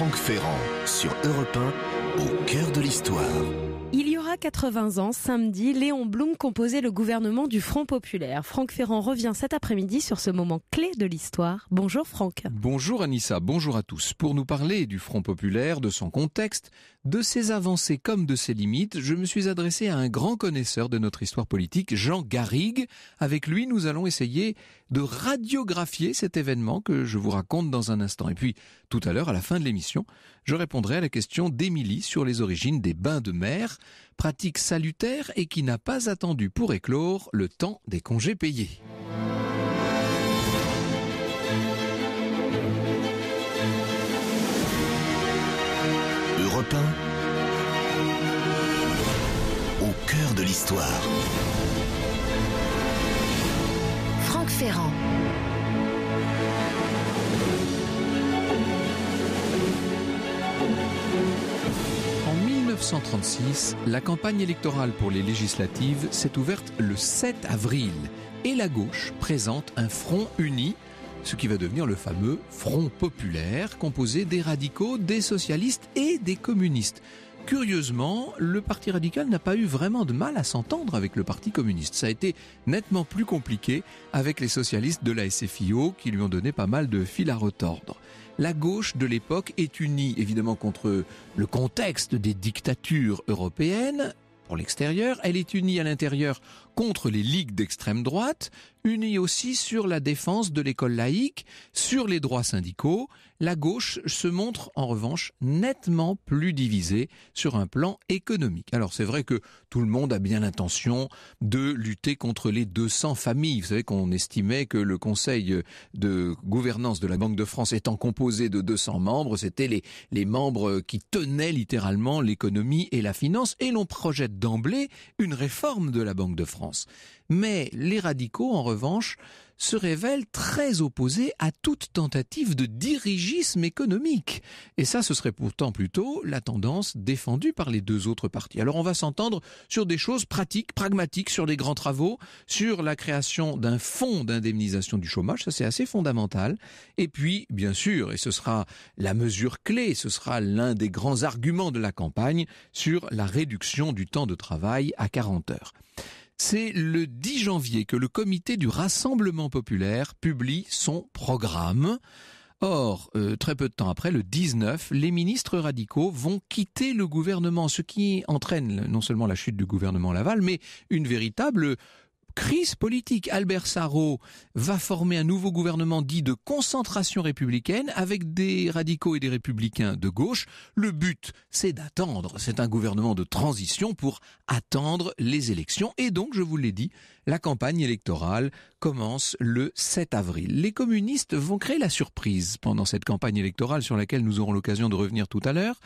Franck Ferrand sur Europe 1, au cœur de l'histoire. Il y aura 80 ans, samedi, Léon Blum composait le gouvernement du Front Populaire. Franck Ferrand revient cet après-midi sur ce moment clé de l'histoire. Bonjour Franck. Bonjour Anissa, bonjour à tous. Pour nous parler du Front Populaire, de son contexte, de ses avancées comme de ses limites, je me suis adressé à un grand connaisseur de notre histoire politique, Jean Garrigue. Avec lui, nous allons essayer de radiographier cet événement que je vous raconte dans un instant. Et puis, tout à l'heure, à la fin de l'émission, je répondrai à la question d'Émilie sur les origines des bains de mer, pratique salutaire et qui n'a pas attendu pour éclore le temps des congés payés. au cœur de l'histoire. En 1936, la campagne électorale pour les législatives s'est ouverte le 7 avril et la gauche présente un front uni, ce qui va devenir le fameux Front populaire composé des radicaux, des socialistes et des communistes. Curieusement, le Parti radical n'a pas eu vraiment de mal à s'entendre avec le Parti communiste. Ça a été nettement plus compliqué avec les socialistes de la SFIO qui lui ont donné pas mal de fil à retordre. La gauche de l'époque est unie évidemment contre le contexte des dictatures européennes, pour l'extérieur, elle est unie à l'intérieur contre les ligues d'extrême droite, unie aussi sur la défense de l'école laïque, sur les droits syndicaux, la gauche se montre en revanche nettement plus divisée sur un plan économique. Alors c'est vrai que tout le monde a bien l'intention de lutter contre les 200 familles. Vous savez qu'on estimait que le conseil de gouvernance de la Banque de France étant composé de 200 membres, c'était les, les membres qui tenaient littéralement l'économie et la finance et l'on projette d'emblée une réforme de la Banque de France. Mais les radicaux, en revanche, se révèlent très opposés à toute tentative de dirigisme économique. Et ça, ce serait pourtant plutôt la tendance défendue par les deux autres partis. Alors on va s'entendre sur des choses pratiques, pragmatiques, sur les grands travaux, sur la création d'un fonds d'indemnisation du chômage, ça c'est assez fondamental. Et puis, bien sûr, et ce sera la mesure clé, ce sera l'un des grands arguments de la campagne, sur la réduction du temps de travail à 40 heures. C'est le 10 janvier que le comité du Rassemblement populaire publie son programme. Or, euh, très peu de temps après, le 19, les ministres radicaux vont quitter le gouvernement, ce qui entraîne non seulement la chute du gouvernement Laval, mais une véritable crise politique. Albert Sarro va former un nouveau gouvernement dit de concentration républicaine avec des radicaux et des républicains de gauche. Le but, c'est d'attendre. C'est un gouvernement de transition pour attendre les élections. Et donc, je vous l'ai dit, la campagne électorale commence le 7 avril. Les communistes vont créer la surprise pendant cette campagne électorale sur laquelle nous aurons l'occasion de revenir tout à l'heure.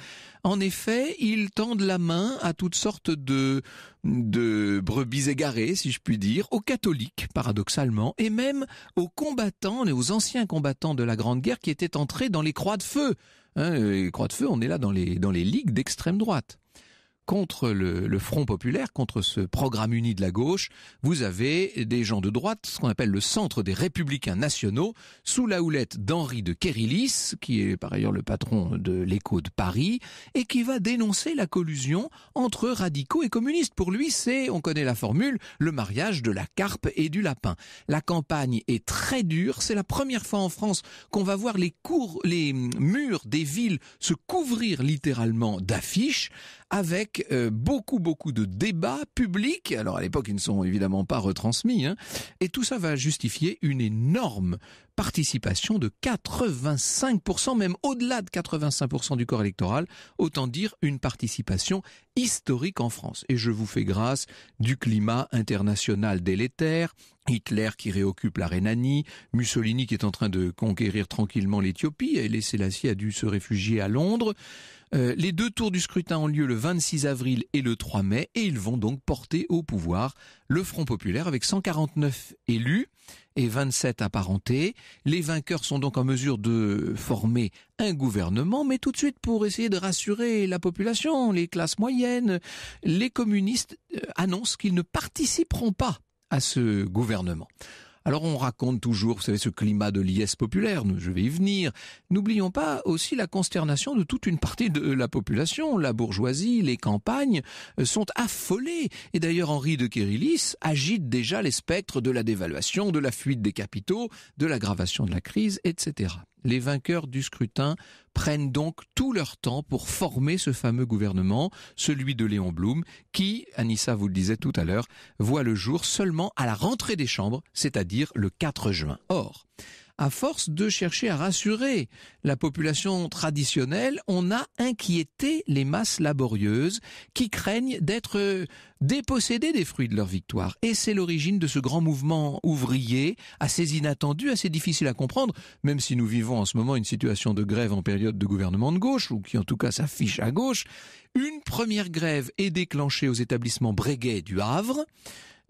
En effet, ils tendent la main à toutes sortes de, de brebis égarées, si je puis dire, aux catholiques, paradoxalement, et même aux combattants et aux anciens combattants de la Grande Guerre qui étaient entrés dans les croix de feu. Hein, les croix de feu, on est là dans les, dans les ligues d'extrême droite contre le, Front populaire, contre ce programme uni de la gauche, vous avez des gens de droite, ce qu'on appelle le Centre des Républicains Nationaux, sous la houlette d'Henri de Kérilis, qui est par ailleurs le patron de l'Écho de Paris, et qui va dénoncer la collusion entre radicaux et communistes. Pour lui, c'est, on connaît la formule, le mariage de la carpe et du lapin. La campagne est très dure, c'est la première fois en France qu'on va voir les murs des villes se couvrir littéralement d'affiches, avec euh, beaucoup, beaucoup de débats publics. Alors à l'époque, ils ne sont évidemment pas retransmis. Hein. et tout ça va justifier une énorme participation de 85%, même au-delà de 85% du corps électoral. Autant dire une participation historique en France. Et je vous fais grâce du climat international délétère, Hitler qui réoccupe la Rhénanie, Mussolini qui est en train de conquérir tranquillement l'Éthiopie et Sélassié a dû se réfugier à Londres, euh, les deux tours du scrutin ont lieu le 26 avril et le 3 mai et ils vont donc porter au pouvoir le Front populaire avec 149 élus et 27 apparentés. Les vainqueurs sont donc en mesure de former un gouvernement, mais tout de suite pour essayer de rassurer la population, les classes moyennes, les communistes euh, annoncent qu'ils ne participeront pas à ce gouvernement. Alors on raconte toujours, vous savez, ce climat de liesse populaire, je vais y venir. N'oublions pas aussi la consternation de toute une partie de la population. La bourgeoisie, les campagnes euh, sont affolées. Et d'ailleurs, Henri de Kérilis agite déjà les spectres de la dévaluation, de la fuite des capitaux, de l'aggravation de la crise, etc. Les vainqueurs du scrutin prennent donc tout leur temps pour former ce fameux gouvernement, celui de Léon Blum, qui, Anissa vous le disait tout à l'heure, voit le jour seulement à la rentrée des chambres, c'est-à-dire le 4 juin. Or, à force de chercher à rassurer la population traditionnelle, on a inquiété les masses laborieuses qui craignent d'être euh, dépossédées des fruits de leur victoire. Et c'est l'origine de ce grand mouvement ouvrier, assez inattendu, assez difficile à comprendre, même si nous vivons en ce moment une situation de grève en période de gouvernement de gauche, ou qui en tout cas s'affiche à gauche. Une première grève est déclenchée aux établissements Breguet du Havre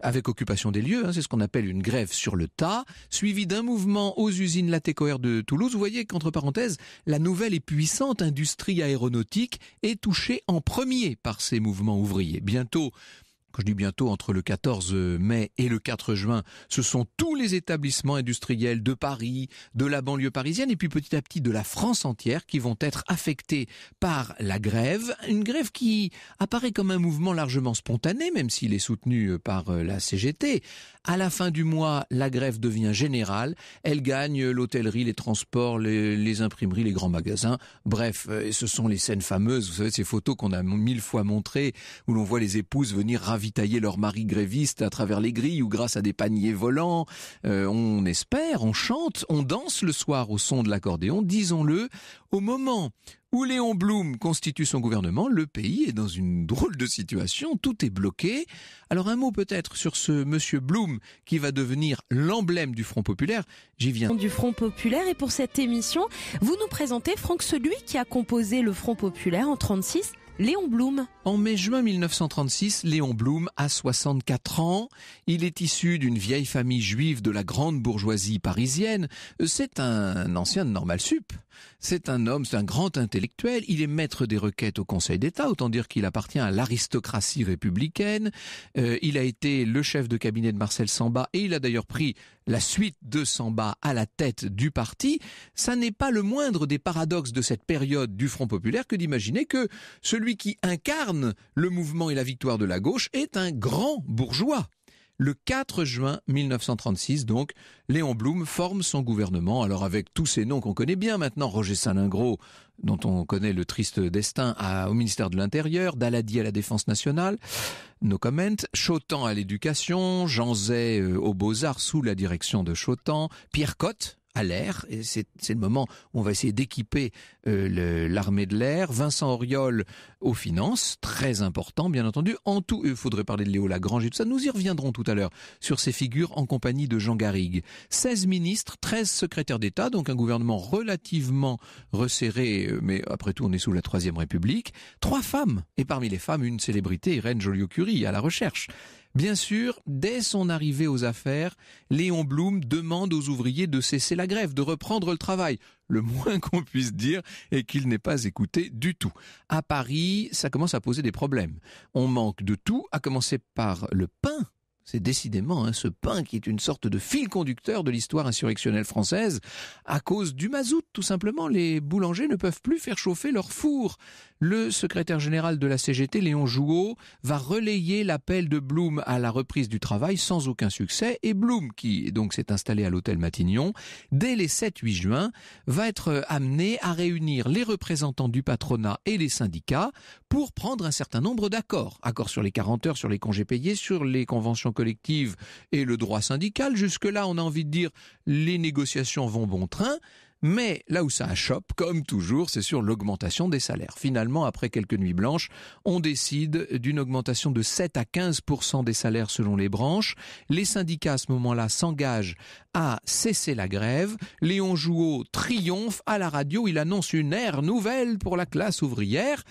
avec occupation des lieux, hein, c'est ce qu'on appelle une grève sur le tas, suivie d'un mouvement aux usines Latécoère de Toulouse. Vous voyez qu'entre parenthèses, la nouvelle et puissante industrie aéronautique est touchée en premier par ces mouvements ouvriers. Bientôt, je dis bientôt entre le 14 mai et le 4 juin, ce sont tous les établissements industriels de Paris, de la banlieue parisienne et puis petit à petit de la France entière qui vont être affectés par la grève, une grève qui apparaît comme un mouvement largement spontané, même s'il est soutenu par euh, la CGT, à la fin du mois, la grève devient générale. Elle gagne l'hôtellerie, les transports, les, imprimeries, les grands magasins. Bref, euh, ce sont les scènes fameuses. Vous savez, ces photos qu'on a mille fois montrées, où l'on voit les épouses venir ravitailler leur mari grévistes à travers les grilles ou grâce à des paniers volants. Euh, on espère, on chante, on danse le soir au son de l'accordéon. Disons-le, au moment où Léon Blum constitue son gouvernement, le pays est dans une drôle de situation, tout est bloqué. Alors un mot peut-être sur ce monsieur Blum qui va devenir l'emblème du Front populaire. J'y viens. Du Front populaire et pour cette émission, vous nous présentez Franck celui qui a composé le Front populaire en 36 Léon Blum. En mai-juin 1936, Léon Blum a 64 ans. Il est issu d'une vieille famille juive de la grande bourgeoisie parisienne. C'est un ancien de Normal Sup. C'est un homme, c'est un grand intellectuel. Il est maître des requêtes au Conseil d'État, autant dire qu'il appartient à l'aristocratie républicaine. Euh, il a été le chef de cabinet de Marcel Samba et il a d'ailleurs pris la suite de Samba à la tête du parti, ça n'est pas le moindre des paradoxes de cette période du Front populaire que d'imaginer que celui qui incarne le mouvement et la victoire de la gauche est un grand bourgeois. Le 4 juin 1936, donc, Léon Blum forme son gouvernement, alors avec tous ces noms qu'on connaît bien maintenant, Roger Salingro, dont on connaît le triste destin au ministère de l'Intérieur, Daladi à la Défense nationale, no comment, Chotan à l'éducation, Jean Zay euh, aux Beaux-Arts sous la direction de Chotan, Pierre Cotte, à l'air. Et c'est, le moment où on va essayer d'équiper euh, l'armée de l'air. Vincent Auriol aux finances, très important bien entendu. En tout, il faudrait parler de Léo Lagrange et tout ça. Nous y reviendrons tout à l'heure sur ces figures en compagnie de Jean Garrigue. 16 ministres, 13 secrétaires d'État, donc un gouvernement relativement resserré, euh, mais après tout on est sous la Troisième République. Trois femmes, et parmi les femmes une célébrité, Irène Joliot-Curie, à la recherche. Bien sûr, dès son arrivée aux affaires, Léon Blum demande aux ouvriers de cesser la grève, de reprendre le travail. Le moins qu'on puisse dire est qu'il n'est pas écouté du tout. À Paris, ça commence à poser des problèmes. On manque de tout, à commencer par le pain c'est décidément hein, ce pain qui est une sorte de fil conducteur de l'histoire insurrectionnelle française. À cause du mazout, tout simplement, les boulangers ne peuvent plus faire chauffer leur four. Le secrétaire général de la CGT, Léon Jouot, va relayer l'appel de Blum à la reprise du travail sans aucun succès. Et Blum, qui donc s'est installé à l'hôtel Matignon, dès les 7-8 juin, va être amené à réunir les représentants du patronat et les syndicats pour prendre un certain nombre d'accords. Accords sur les 40 heures, sur les congés payés, sur les conventions collective et le droit syndical. Jusque-là, on a envie de dire les négociations vont bon train. Mais là où ça achoppe, comme toujours, c'est sur l'augmentation des salaires. Finalement, après quelques nuits blanches, on décide d'une augmentation de 7 à 15 des salaires selon les branches. Les syndicats, à ce moment-là, s'engagent à cesser la grève. Léon Jouot triomphe à la radio. Il annonce une ère nouvelle pour la classe ouvrière.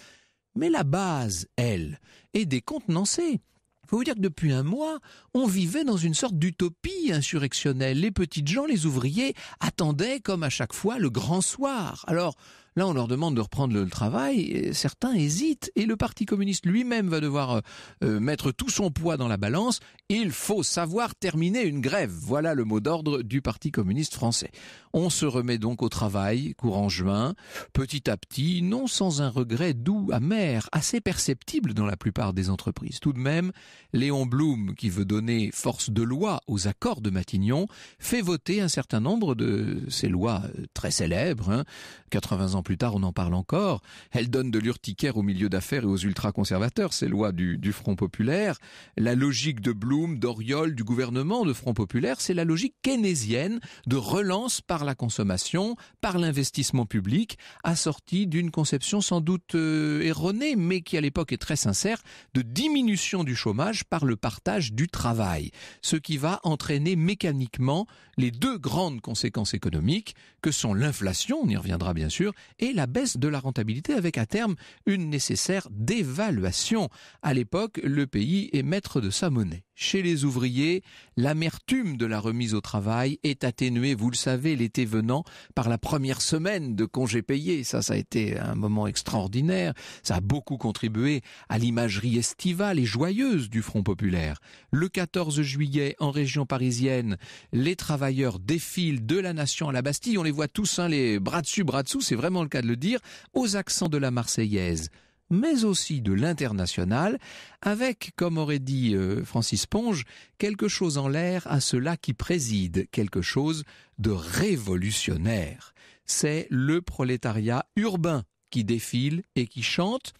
Mais la base, elle, est décontenancée faut vous dire que depuis un mois, on vivait dans une sorte d'utopie insurrectionnelle. Les petites gens, les ouvriers, attendaient, comme à chaque fois, le grand soir. Alors, Là, on leur demande de reprendre le travail. certains hésitent et le Parti communiste lui-même va devoir euh, euh, mettre tout son poids dans la balance. Il faut savoir terminer une grève. Voilà le mot d'ordre du Parti communiste français. On se remet donc au travail, courant juin, petit à petit, non sans un regret doux, amer, assez perceptible dans la plupart des entreprises. Tout de même, Léon Blum, qui veut donner force de loi aux accords de Matignon, fait voter un certain nombre de ces lois euh, très célèbres, 80 hein, ans plus tard, on en parle encore. Elle donne de l'urticaire au milieu d'affaires et aux ultra-conservateurs, ces lois du, Front populaire. La logique de Blum, d'Oriol, du gouvernement de Front populaire, c'est la logique keynésienne de relance par la consommation, par l'investissement public, assortie d'une conception sans doute euh, erronée, mais qui à l'époque est très sincère, de diminution du chômage par le partage du travail, ce qui va entraîner mécaniquement les deux grandes conséquences économiques que sont l'inflation, on y reviendra bien sûr, et la baisse de la rentabilité avec à terme une nécessaire dévaluation. À l'époque, le pays est maître de sa monnaie chez les ouvriers, l'amertume de la remise au travail est atténuée, vous le savez, l'été venant, par la première semaine de congés payés. Ça, ça a été un moment extraordinaire. Ça a beaucoup contribué à l'imagerie estivale et joyeuse du Front populaire. Le 14 juillet, en région parisienne, les travailleurs défilent de la Nation à la Bastille. On les voit tous, hein, les bras dessus, bras dessous, c'est vraiment le cas de le dire, aux accents de la Marseillaise mais aussi de l'international, avec, comme aurait dit euh, Francis Ponge, quelque chose en l'air à cela qui préside, quelque chose de révolutionnaire. C'est le prolétariat urbain qui défile et qui chante,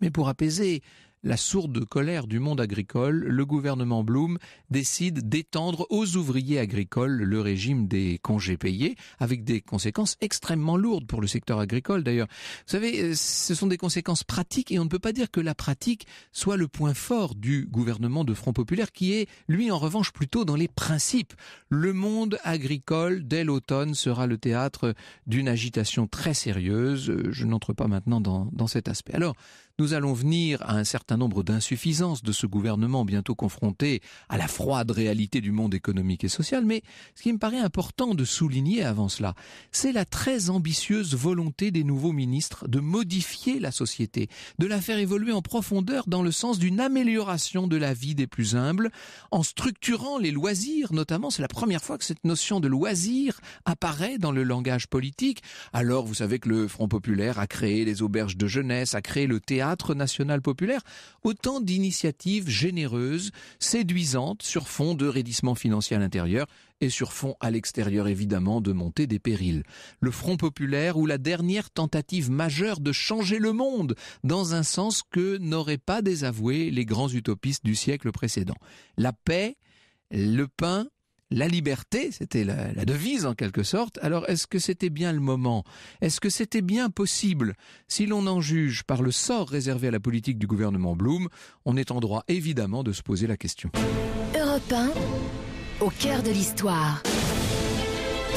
mais pour apaiser la sourde colère du monde agricole, le gouvernement Blum décide d'étendre aux ouvriers agricoles le régime des congés payés, avec des conséquences extrêmement lourdes pour le secteur agricole d'ailleurs. Vous savez, euh, ce sont des conséquences pratiques et on ne peut pas dire que la pratique soit le point fort du gouvernement de Front Populaire qui est, lui, en revanche, plutôt dans les principes. Le monde agricole, dès l'automne, sera le théâtre d'une agitation très sérieuse. Euh, je n'entre pas maintenant dans, dans cet aspect. Alors, nous allons venir à un certain nombre d'insuffisances de ce gouvernement bientôt confronté à la froide réalité du monde économique et social, mais ce qui me paraît important de souligner avant cela, c'est la très ambitieuse volonté des nouveaux ministres de modifier la société, de la faire évoluer en profondeur dans le sens d'une amélioration de la vie des plus humbles, en structurant les loisirs, notamment c'est la première fois que cette notion de loisir apparaît dans le langage politique. Alors vous savez que le Front populaire a créé les auberges de jeunesse, a créé le théâtre, national populaire, autant d'initiatives généreuses, séduisantes sur fond de raidissement financier à l'intérieur et sur fond à l'extérieur évidemment de montée des périls. Le Front populaire ou la dernière tentative majeure de changer le monde dans un sens que n'auraient pas désavoué les grands utopistes du siècle précédent. La paix, le pain, la liberté, c'était la, devise en quelque sorte. Alors est-ce que c'était bien le moment Est-ce que c'était bien possible Si l'on en juge par le sort réservé à la politique du gouvernement Blum, on est en droit évidemment de se poser la question. Europe au cœur de l'histoire.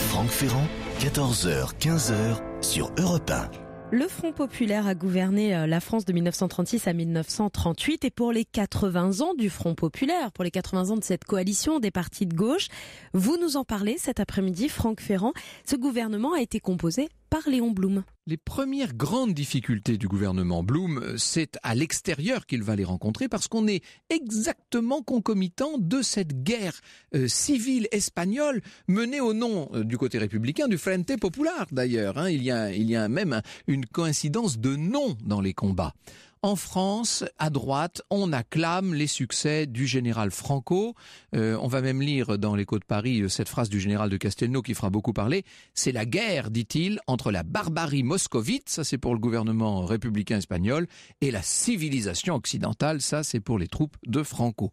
Franck Ferrand, 14h-15h sur Europe le Front populaire a gouverné euh, la France de 1936 à 1938 et pour les 80 ans du Front populaire, pour les 80 ans de cette coalition des partis de gauche, vous nous en parlez cet après-midi, Franck Ferrand. Ce gouvernement a été composé les premières grandes difficultés du gouvernement Blum, c'est à l'extérieur qu'il va les rencontrer parce qu'on est exactement concomitant de cette guerre euh, civile espagnole menée au nom euh, du côté républicain du Frente Popular d'ailleurs. Hein. Il, y a, il y a même une coïncidence de nom dans les combats. En France, à droite, on acclame les succès du général Franco. Euh, on va même lire dans les Côtes de Paris euh, cette phrase du général de Castelnau qui fera beaucoup parler. C'est la guerre, dit-il, entre la barbarie moscovite, ça c'est pour le gouvernement républicain espagnol, et la civilisation occidentale, ça c'est pour les troupes de Franco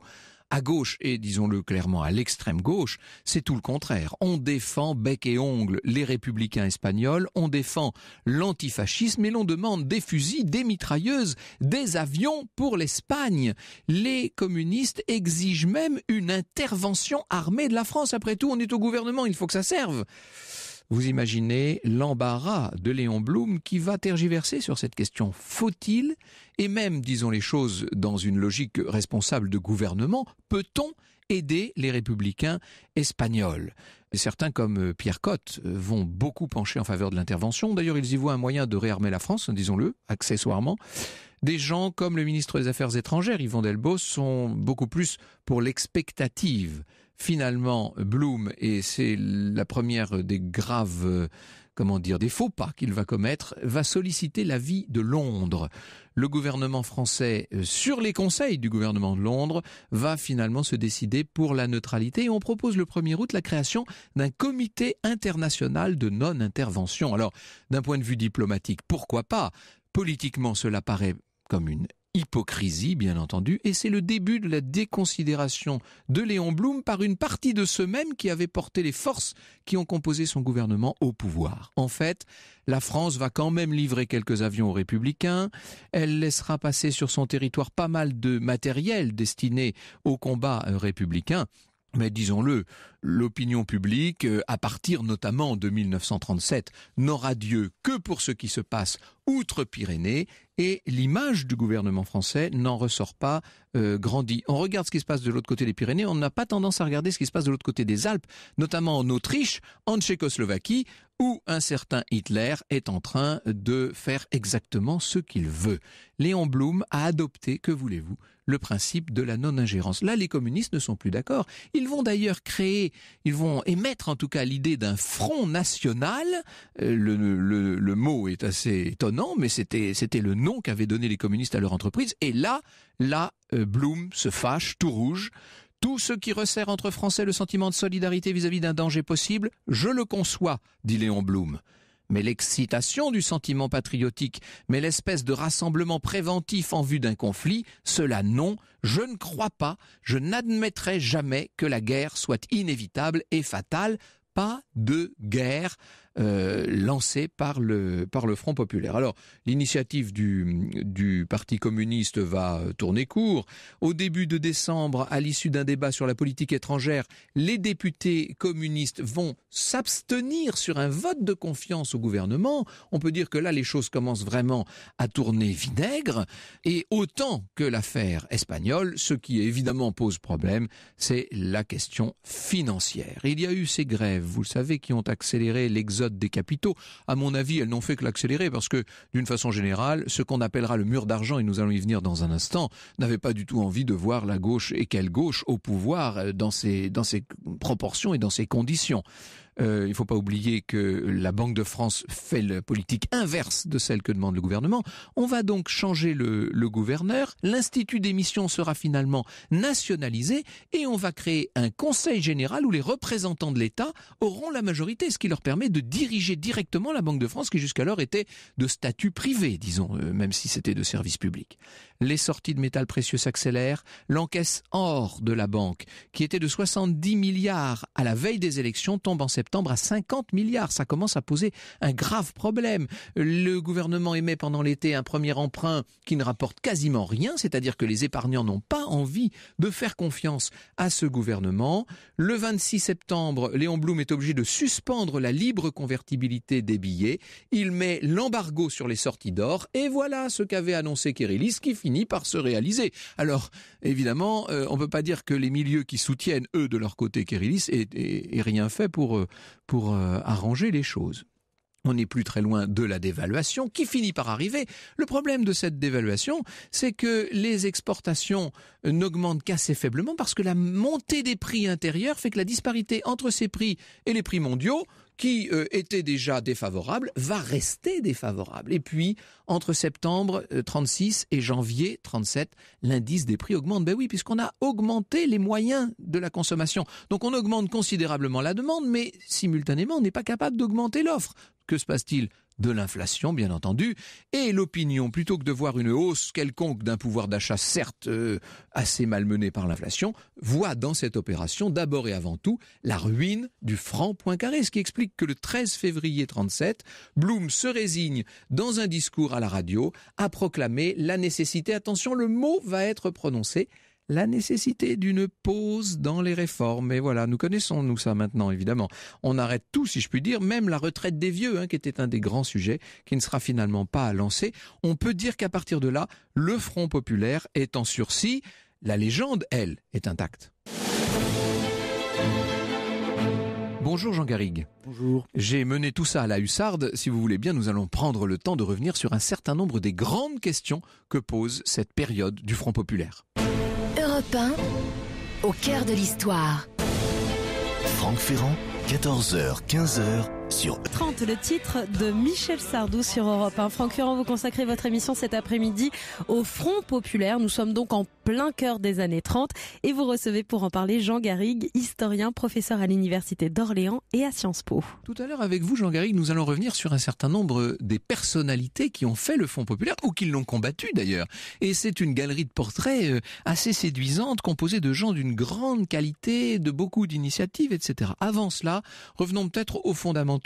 à gauche et disons-le clairement à l'extrême gauche, c'est tout le contraire. On défend bec et ongle les républicains espagnols, on défend l'antifascisme et l'on demande des fusils, des mitrailleuses, des avions pour l'Espagne. Les communistes exigent même une intervention armée de la France. Après tout, on est au gouvernement, il faut que ça serve vous imaginez l'embarras de Léon Blum qui va tergiverser sur cette question. Faut-il, et même, disons les choses dans une logique responsable de gouvernement, peut-on aider les républicains espagnols. Certains, comme euh, Pierre Cotte, euh, vont beaucoup pencher en faveur de l'intervention. D'ailleurs, ils y voient un moyen de réarmer la France, disons-le, accessoirement. Des gens comme le ministre des Affaires étrangères, Yvon Delbos, sont beaucoup plus pour l'expectative Finalement, Bloom, et c'est la première des graves euh, comment dire, des faux pas qu'il va commettre, va solliciter l'avis de Londres. Le gouvernement français, euh, sur les conseils du gouvernement de Londres, va finalement se décider pour la neutralité on propose le 1er août la création d'un comité international de non-intervention. Alors, d'un point de vue diplomatique, pourquoi pas Politiquement, cela paraît comme une hypocrisie, bien entendu, et c'est le début de la déconsidération de Léon Blum par une partie de ceux mêmes qui avaient porté les forces qui ont composé son gouvernement au pouvoir. En fait, la France va quand même livrer quelques avions aux républicains, elle laissera passer sur son territoire pas mal de matériel destiné au combat euh, républicain, mais disons-le, l'opinion publique, euh, à partir notamment de 1937, n'aura Dieu que pour ce qui se passe outre-Pyrénées et l'image du gouvernement français n'en ressort pas grandi. Euh, grandie. On regarde ce qui se passe de l'autre côté des Pyrénées, on n'a pas tendance à regarder ce qui se passe de l'autre côté des Alpes, notamment en Autriche, en Tchécoslovaquie, où un certain Hitler est en train de faire exactement ce qu'il veut. Léon Blum a adopté, que voulez-vous, le principe de la non-ingérence. Là, les communistes ne sont plus d'accord. Ils vont d'ailleurs créer, ils vont émettre en tout cas l'idée d'un front national. Euh, le, mot est assez étonnant, mais c'était, le nom qu'avaient donné les communistes à leur entreprise. Et là, là, euh, Blum se fâche, tout rouge. Tout ce qui resserre entre Français le sentiment de solidarité vis-à-vis d'un danger possible, je le conçois, dit Léon Blum. Mais l'excitation du sentiment patriotique, mais l'espèce de rassemblement préventif en vue d'un conflit, cela non, je ne crois pas, je n'admettrai jamais que la guerre soit inévitable et fatale, pas de guerre. Euh, lancé par le, par le Front populaire. Alors, l'initiative du, du Parti communiste va tourner court. Au début de décembre, à l'issue d'un débat sur la politique étrangère, les députés communistes vont s'abstenir sur un vote de confiance au gouvernement. On peut dire que là, les choses commencent vraiment à tourner vinaigre. Et autant que l'affaire espagnole, ce qui évidemment pose problème, c'est la question financière. Il y a eu ces grèves, vous le savez, qui ont accéléré l'exode des capitaux. À mon avis, elles n'ont fait que l'accélérer parce que, d'une façon générale, ce qu'on appellera le mur d'argent, et nous allons y venir dans un instant, n'avait pas du tout envie de voir la gauche et quelle gauche au pouvoir euh, dans ces dans ses proportions et dans ces conditions. Euh, il ne faut pas oublier que la Banque de France fait la politique inverse de celle que demande le gouvernement. On va donc changer le, gouverneur. L'institut d'émission sera finalement nationalisé et on va créer un conseil général où les représentants de l'État auront la majorité, ce qui leur permet de diriger directement la Banque de France qui jusqu'alors était de statut privé, disons, euh, même si c'était de service public. Les sorties de métal précieux s'accélèrent. L'encaisse hors de la banque, qui était de 70 milliards à la veille des élections, tombe en septembre à 50 milliards. Ça commence à poser un grave problème. Le gouvernement émet pendant l'été un premier emprunt qui ne rapporte quasiment rien, c'est-à-dire que les épargnants n'ont pas envie de faire confiance à ce gouvernement. Le 26 septembre, Léon Blum est obligé de suspendre la libre convertibilité des billets. Il met l'embargo sur les sorties d'or et voilà ce qu'avait annoncé Kérilis qui finit par se réaliser. Alors, évidemment, euh, on ne peut pas dire que les milieux qui soutiennent, eux, de leur côté Kérilis, aient, rien fait pour, euh, pour euh, arranger les choses. On n'est plus très loin de la dévaluation qui finit par arriver. Le problème de cette dévaluation, c'est que les exportations euh, n'augmentent qu'assez faiblement parce que la montée des prix intérieurs fait que la disparité entre ces prix et les prix mondiaux qui euh, était déjà défavorable va rester défavorable. Et puis, entre septembre 36 euh, et janvier 37, l'indice des prix augmente. Ben oui, puisqu'on a augmenté les moyens de la consommation. Donc on augmente considérablement la demande, mais simultanément, on n'est pas capable d'augmenter l'offre. Que se passe-t-il de l'inflation, bien entendu, et l'opinion, plutôt que de voir une hausse quelconque d'un pouvoir d'achat, certes euh, assez malmené par l'inflation, voit dans cette opération d'abord et avant tout la ruine du franc Poincaré, ce qui explique que le 13 février 37, Bloom se résigne dans un discours à la radio à proclamer la nécessité, attention, le mot va être prononcé, la nécessité d'une pause dans les réformes. Et voilà, nous connaissons nous ça maintenant, évidemment. On arrête tout, si je puis dire, même la retraite des vieux, hein, qui était un des grands sujets, qui ne sera finalement pas lancé. On peut dire qu'à partir de là, le Front populaire est en sursis. La légende, elle, est intacte. Bonjour Jean Garrigue. Bonjour. J'ai mené tout ça à la hussarde. Si vous voulez bien, nous allons prendre le temps de revenir sur un certain nombre des grandes questions que pose cette période du Front populaire pain au cœur de l'histoire. Franck Ferrand, 14h, 15h. 30, le titre de Michel Sardou sur Europe 1. Franck Ferrand, vous consacrez votre émission cet après-midi au Front Populaire. Nous sommes donc en plein cœur des années 30 et vous recevez pour en parler Jean Garrigue, historien, professeur à l'Université d'Orléans et à Sciences Po. Tout à l'heure avec vous, Jean Garrigue, nous allons revenir sur un certain nombre des personnalités qui ont fait le Front Populaire ou qui l'ont combattu d'ailleurs. Et c'est une galerie de portraits euh, assez séduisante composée de gens d'une grande qualité, de beaucoup d'initiatives, etc. Avant cela, revenons peut-être aux fondamentaux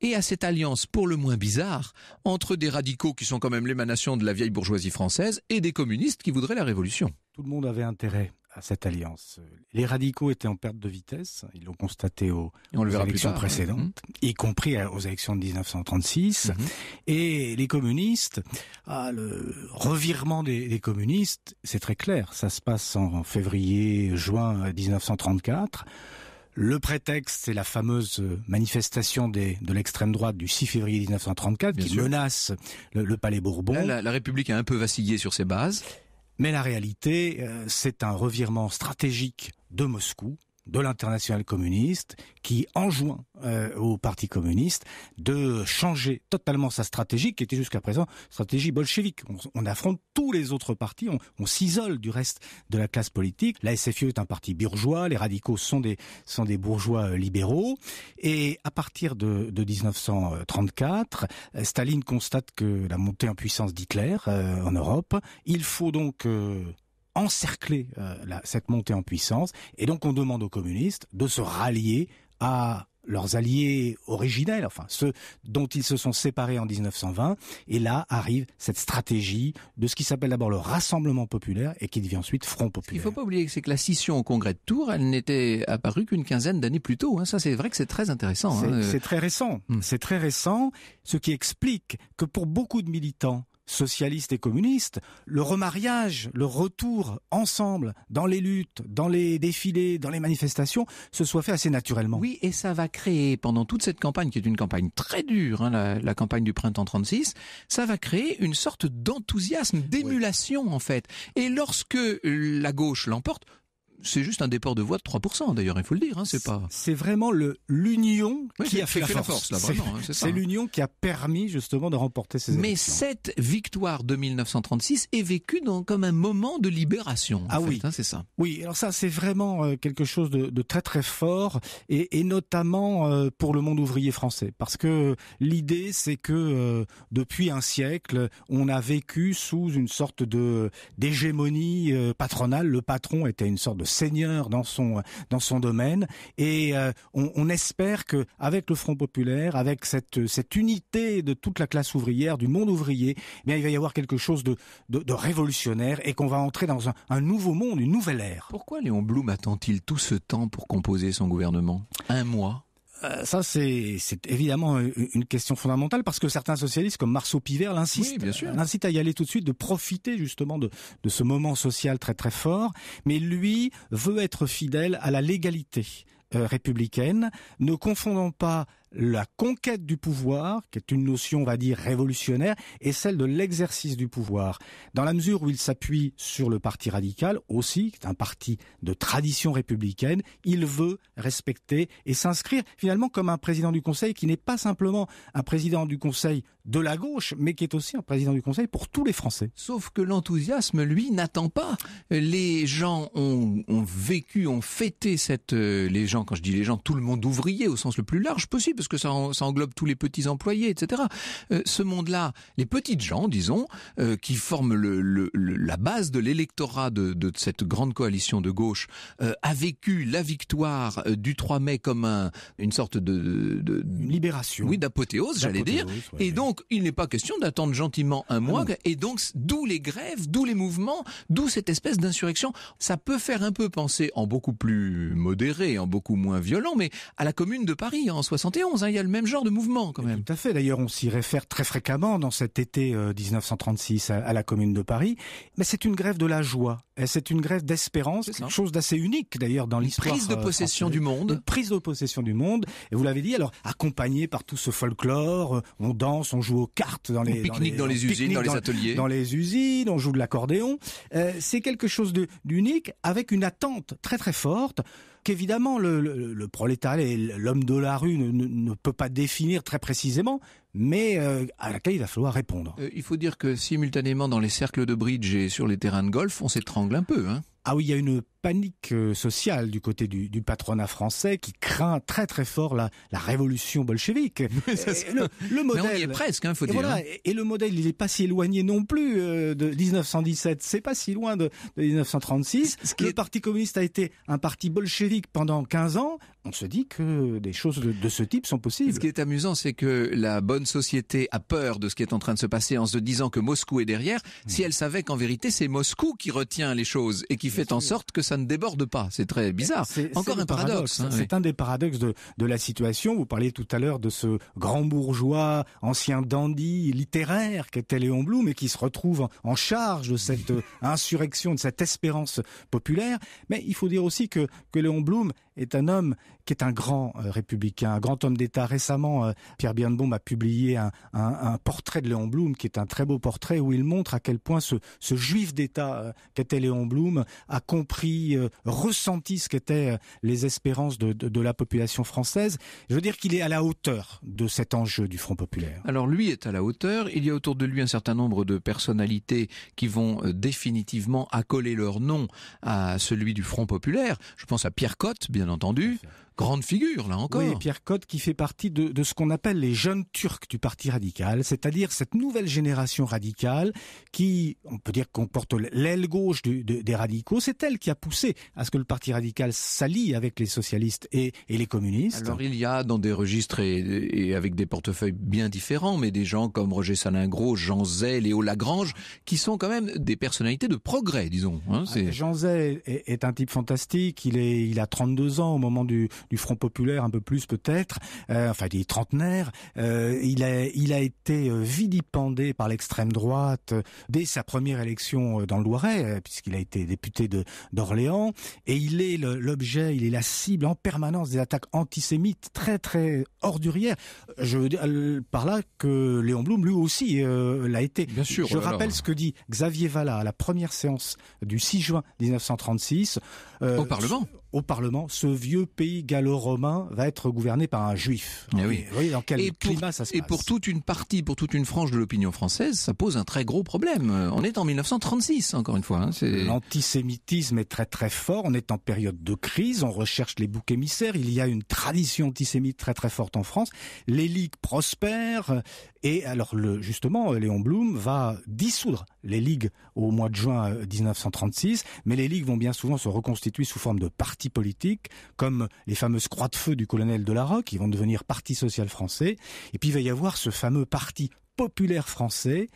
et à cette alliance pour le moins bizarre entre des radicaux qui sont quand même l'émanation de la vieille bourgeoisie française et des communistes qui voudraient la révolution. Tout le monde avait intérêt à cette alliance. Les radicaux étaient en perte de vitesse, ils l'ont constaté aux, élections précédentes, mmh. y compris aux élections de 1936. Mmh. Et les communistes, ah, le revirement des communistes, c'est très clair, ça se passe en février, juin 1934. Le prétexte, c'est la fameuse euh, manifestation de l'extrême droite du 6 février 1934 qui menace le, Palais Bourbon. la République a un peu vacillé sur ses bases. Mais la réalité, euh, c'est un revirement stratégique de Moscou de l'international communiste qui enjoint euh, au Parti communiste de changer totalement sa stratégie qui était jusqu'à présent stratégie bolchevique. On, affronte tous les autres partis, on, s'isole du reste de la classe politique. La SFIE est un parti bourgeois, les radicaux sont des sont des bourgeois euh, libéraux et à partir de, 1934, euh, Staline constate que la montée en puissance d'Hitler en Europe, il faut donc encercler euh, cette montée en puissance. Et donc on demande aux communistes de se rallier à leurs alliés originels, enfin ceux dont ils se sont séparés en 1920. Et là arrive cette stratégie de ce qui s'appelle d'abord le rassemblement populaire et qui devient ensuite Front populaire. Il ne faut pas oublier, c'est que la scission au Congrès de Tours, elle n'était apparue qu'une quinzaine d'années plus tôt. Hein. Ça, c'est vrai que c'est très intéressant. Hein. Euh, c'est très récent. Hmm. C'est très récent, ce qui explique que pour beaucoup de militants socialistes et communistes, le remariage, le retour ensemble dans les luttes, dans les défilés, dans les manifestations, se soit fait assez naturellement. Oui, et ça va créer, pendant toute cette campagne, qui est une campagne très dure, hein, la, campagne du printemps 36, ça va créer une sorte d'enthousiasme, d'émulation en fait. Et lorsque la gauche l'emporte, c'est juste un déport de voix de 3%, d'ailleurs, il faut le dire. Hein, c'est pas. C'est vraiment le l'union qui a fait, la, force. là, vraiment. Hein, c'est l'union qui a permis justement de remporter ces élections. Mais cette victoire de 1936 est vécue comme un moment de libération. Ah oui, hein, c'est ça. Oui, alors ça, c'est vraiment euh, quelque chose de, très très fort, et, notamment euh, pour le monde ouvrier français, parce que l'idée, c'est que euh, depuis un siècle, on a vécu sous une sorte de d'hégémonie patronale. Le patron était une sorte de seigneur dans son dans son domaine. Et euh, on, espère que avec le Front populaire, avec cette unité de toute la classe ouvrière, du monde ouvrier, eh il va y avoir quelque chose de révolutionnaire et qu'on va entrer dans un, un, nouveau monde, une nouvelle ère. Pourquoi Léon Blum attend-il tout ce temps pour composer son gouvernement Un mois euh, ça, c'est évidemment une question fondamentale parce que certains socialistes, comme Marceau Pivert, l'incitent à y aller tout de suite, de profiter justement de, de ce moment social très très fort. Mais lui veut être fidèle à la légalité, euh, républicaine, ne confondant pas la conquête du pouvoir, qui est une notion, on va dire, révolutionnaire, est celle de l'exercice du pouvoir. Dans la mesure où il s'appuie sur le Parti radical, aussi, qui est un parti de tradition républicaine, il veut respecter et s'inscrire finalement comme un président du Conseil qui n'est pas simplement un président du Conseil de la gauche, mais qui est aussi un président du Conseil pour tous les Français. Sauf que l'enthousiasme, lui, n'attend pas. Les gens ont, vécu, ont fêté cette... Euh, les gens, quand je dis les gens, tout le monde ouvrier au sens le plus large possible, parce que ça, englobe tous les petits employés, etc. Euh, ce monde-là, les petites gens, disons, euh, qui forment le, la base de l'électorat de, cette grande coalition de gauche, a vécu la victoire du 3 mai comme une sorte de... libération. Oui, d'apothéose, j'allais dire. et donc, il n'est pas question d'attendre gentiment un mois. Ah et donc, d'où les grèves, d'où les mouvements, d'où cette espèce d'insurrection. Ça peut faire un peu penser, en beaucoup plus modéré, en beaucoup moins violent, mais à la Commune de Paris en 71. Hein, il y a le même genre de mouvement quand même. tout à fait. D'ailleurs, on s'y réfère très fréquemment dans cet été 1936 euh, à la Commune de Paris. Mais c'est une grève de la joie. C'est une grève d'espérance, quelque chose d'assez unique d'ailleurs dans l'histoire. Prise de euh, possession du monde. prise de possession du monde. Et vous l'avez dit. Alors accompagné par tout ce folklore, euh, on danse, on on joue aux cartes dans les... On pique-nique dans les, usines, dans les ateliers. Dans, les usines, on joue de l'accordéon. Euh, c'est quelque chose d'unique avec une attente très très forte qu'évidemment le, le, prolétariat et l'homme de la rue ne, peut pas définir très précisément, mais euh, à laquelle il va falloir répondre. Euh, il faut dire que simultanément dans les cercles de bridge et sur les terrains de golf, on s'étrangle un peu. Hein ah oui, il y a une panique euh, sociale du côté du, patronat français qui craint très très fort la, révolution bolchevique. Le, modèle on y est presque, hein, faut dire. Hein. et le modèle, il n'est pas si éloigné non plus euh, de 1917. C'est pas si loin de, 1936. le Parti communiste a été un parti bolchevique pendant 15 ans. On se dit que des choses de, ce type sont possibles. Ce qui est amusant, c'est que la bonne société a peur de ce qui est en train de se passer en se disant que Moscou est derrière. Hmm. Si elle savait qu'en vérité c'est Moscou qui retient les choses et qui fait en sorte que ça ça ne déborde pas. C'est très bizarre. C'est, Encore un paradoxe. Hein, hein. c'est un des paradoxes de, la situation. Vous parliez tout à l'heure de ce grand bourgeois, ancien dandy, littéraire qu'était Léon Blum et qui se retrouve en, charge de cette euh, insurrection, de cette espérance populaire. Mais il faut dire aussi que, que Léon Blum est un homme qui est un grand euh, républicain, un grand homme d'État. Récemment, euh, Pierre Birnbaum a publié un, portrait de Léon Blum, qui est un très beau portrait, où il montre à quel point ce, juif d'État euh, qu'était Léon Blum a compris, ressenti ce qu'étaient les espérances de, la population française. Je veux dire qu'il est à la hauteur de cet enjeu du Front populaire. Alors lui est à la hauteur, il y a autour de lui un certain nombre de personnalités qui vont définitivement accoler leur nom à celui du Front populaire. Je pense à Pierre Cotte, bien bien entendu, grande figure, là encore. Oui, Pierre Cotte qui fait partie de, ce qu'on appelle les jeunes turcs du Parti radical, c'est-à-dire cette nouvelle génération radicale qui, on peut dire, comporte l'aile gauche des radicaux. C'est elle qui a poussé à ce que le Parti radical s'allie avec les socialistes et, les communistes. Alors il y a dans des registres et, avec des portefeuilles bien différents, mais des gens comme Roger Salingros, Jean Zay, Léo Lagrange, qui sont quand même des personnalités de progrès, disons. Hein, ah, Jean Zay est, est, un type fantastique. Il, est, il a 32 ans au moment du, du Front populaire, un peu plus peut-être. Euh, enfin, des trentenaires. Euh, il a il a été euh, vilipendé par l'extrême droite dès sa première élection dans le Loiret, puisqu'il a été député d'Orléans, et il est l'objet, il est la cible en permanence des attaques antisémites très très ordurières. Je veux dire par là que Léon Blum lui aussi l'a été. Bien sûr. Je rappelle ce que dit Xavier Vallat à la première séance du 6 juin 1936 au Parlement au Parlement, ce vieux pays gallo-romain va être gouverné par un juif. Et eh oui. dans quel climat ça se Et pour toute une partie, pour toute une frange de l'opinion française, ça pose un très gros problème. Euh, on est en 1936, encore une fois. Hein, L'antisémitisme est très très fort. On est en période de crise. On recherche les boucs émissaires. Il y a une tradition antisémite très très forte en France. Les ligues prospèrent. Et alors, justement, Léon Blum va dissoudre les ligues au mois de juin 1936. Euh, Mais les ligues vont bien souvent se reconstituer sous forme de partis politiques, comme les fameuses croix de feu du colonel de la Roc qui vont devenir Parti social français. Et puis il va y avoir ce fameux parti populaire français,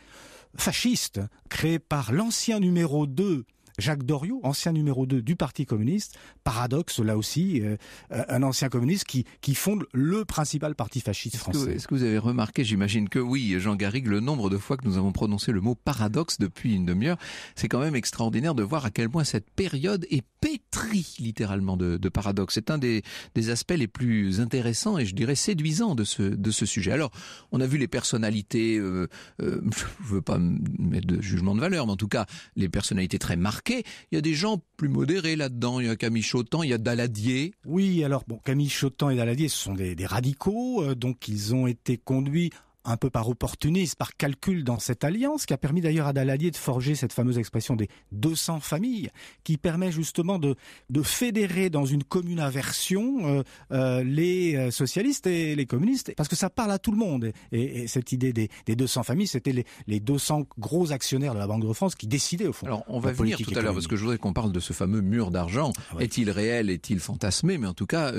fasciste, créé par l'ancien numéro 2 Jacques Doriot, ancien numéro 2 du Parti communiste, paradoxe là aussi, euh, euh, un ancien communiste qui, qui fonde le principal parti fasciste français. Est-ce que, vous avez remarqué, j'imagine que oui, Jean Garrigue, le nombre de fois que nous avons prononcé le mot paradoxe depuis une demi-heure, c'est quand même extraordinaire de voir à quel point cette période est pétrie littéralement de, paradoxes. C'est un des, aspects les plus intéressants et je dirais séduisants de ce, de ce sujet. Alors, on a vu les personnalités, euh, je ne veux pas mettre de jugement de valeur, mais en tout cas, les personnalités très marquées il y a des gens plus modérés là-dedans. Il y a Camille Chotan, il y a Daladier. Oui, alors bon, Camille Chotan et Daladier, ce sont des, radicaux, euh, donc ils ont été conduits un peu par opportunisme, par calcul dans cette alliance, qui a permis d'ailleurs à Daladier de forger cette fameuse expression des 200 familles, qui permet justement de, de fédérer dans une commune aversion euh, euh, les euh, socialistes et les communistes, parce que ça parle à tout le monde. Et, cette idée des, 200 familles, c'était les, 200 gros actionnaires de la Banque de France qui décidaient au fond. Alors on va venir tout à l'heure, parce que je voudrais qu'on parle de ce fameux mur d'argent. Ah est-il réel Est-il fantasmé Mais en tout cas,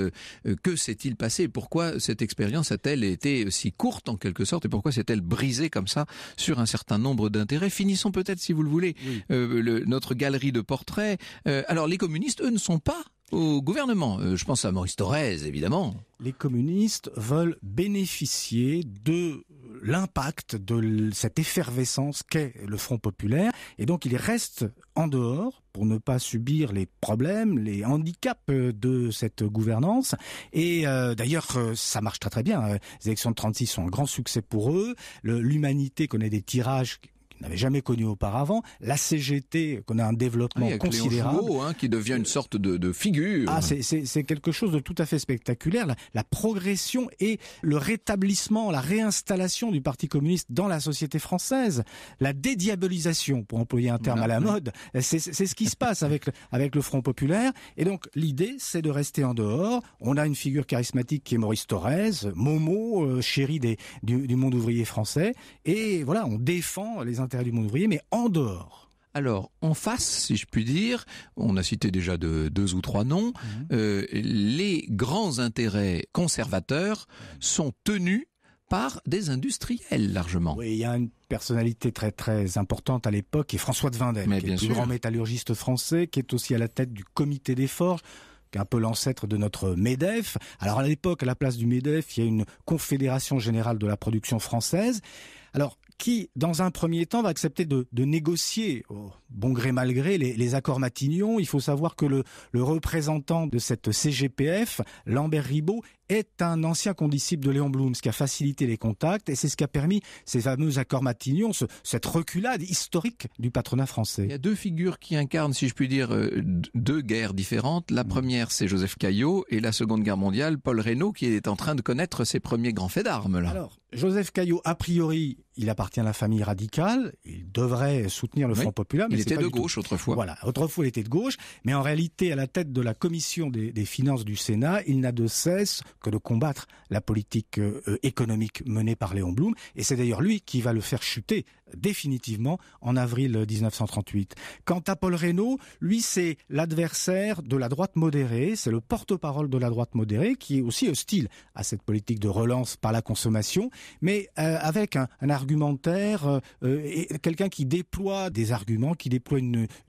que s'est-il passé Pourquoi cette expérience a-t-elle été si courte en quelque sorte et pourquoi s'est-elle brisée comme ça sur un certain nombre d'intérêts Finissons peut-être, si vous le voulez, euh, notre galerie de portraits. Euh, alors les communistes, eux, ne sont pas au gouvernement. Euh, je pense à Maurice Thorez, évidemment. Les communistes veulent bénéficier de l'impact de cette effervescence qu'est le Front populaire. Et donc il reste en dehors pour ne pas subir les problèmes, les handicaps euh, de cette gouvernance. Et euh, d'ailleurs, euh, ça marche très très bien. Les élections de 36 sont un grand succès pour eux. L'humanité connaît des tirages n'avait jamais connu auparavant, la CGT qu'on a un développement ah considérable, hein, qui devient une sorte de, de figure. Ah, c'est quelque chose de tout à fait spectaculaire. La, progression et le rétablissement, la réinstallation du Parti communiste dans la société française, la dédiabolisation, pour employer un terme à la mode, c'est ce qui se passe avec avec le Front populaire. Et donc l'idée, c'est de rester en dehors. On a une figure charismatique qui est Maurice Thorez, Momo, euh, chéri des, du, du monde ouvrier français, et voilà, on défend les du monde ouvrier, mais en dehors alors, en face, si je puis dire, on a cité déjà de, deux ou trois noms, mhm. euh, les grands intérêts conservateurs sont tenus par des industriels largement. Oui, il y a une personnalité très très importante à l'époque, qui est François de Vindel, qui est grand métallurgiste français, qui est aussi à la tête du comité des forges qui est un peu l'ancêtre de notre MEDEF. Alors à l'époque, à la place du MEDEF, il y a une Confédération générale de la production française. Alors qui, dans un premier temps, va accepter de, négocier, bon gré mal gré, les, accords Matignon. Il faut savoir que le, le représentant de cette CGPF, Lambert Ribaud, est un ancien condisciple de Léon Blum, ce qui a facilité les contacts et c'est ce qui a permis ces fameux accords Matignon, cette reculade historique du patronat français. Il y a deux figures qui incarnent, si je puis dire, euh, deux guerres différentes. La mm. première, c'est Joseph Caillot et la Seconde Guerre mondiale, Paul Reynaud, qui est en train de connaître ses premiers grands faits d'armes. Là. Alors, Joseph Caillot, a priori, il appartient à la famille radicale, il devrait soutenir le Front populaire. Mais il était de gauche autrefois. Voilà, autrefois il était de gauche, mais en réalité, à la tête de la commission des, des finances du Sénat, il n'a de cesse que de combattre la politique euh, économique menée par Léon Blum. Et c'est d'ailleurs lui qui va le faire chuter définitivement en avril 1938. Quant à Paul Reynaud, lui c'est l'adversaire de la droite modérée, c'est le porte-parole de la droite modérée qui est aussi hostile à cette politique de relance par la consommation, mais euh, avec un, argumentaire, euh, euh, et quelqu'un qui déploie des arguments, qui déploie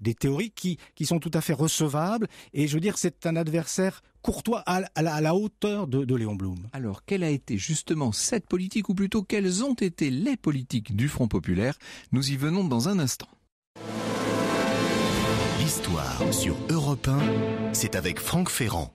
des théories qui, qui sont tout à fait recevables, et je veux dire c'est un adversaire courtois à, la, hauteur de, de, Léon Blum. Alors, quelle a été justement cette politique, ou plutôt quelles ont été les politiques du Front populaire nous y venons dans un instant. L'histoire sur Europe 1, c'est avec Franck Ferrand.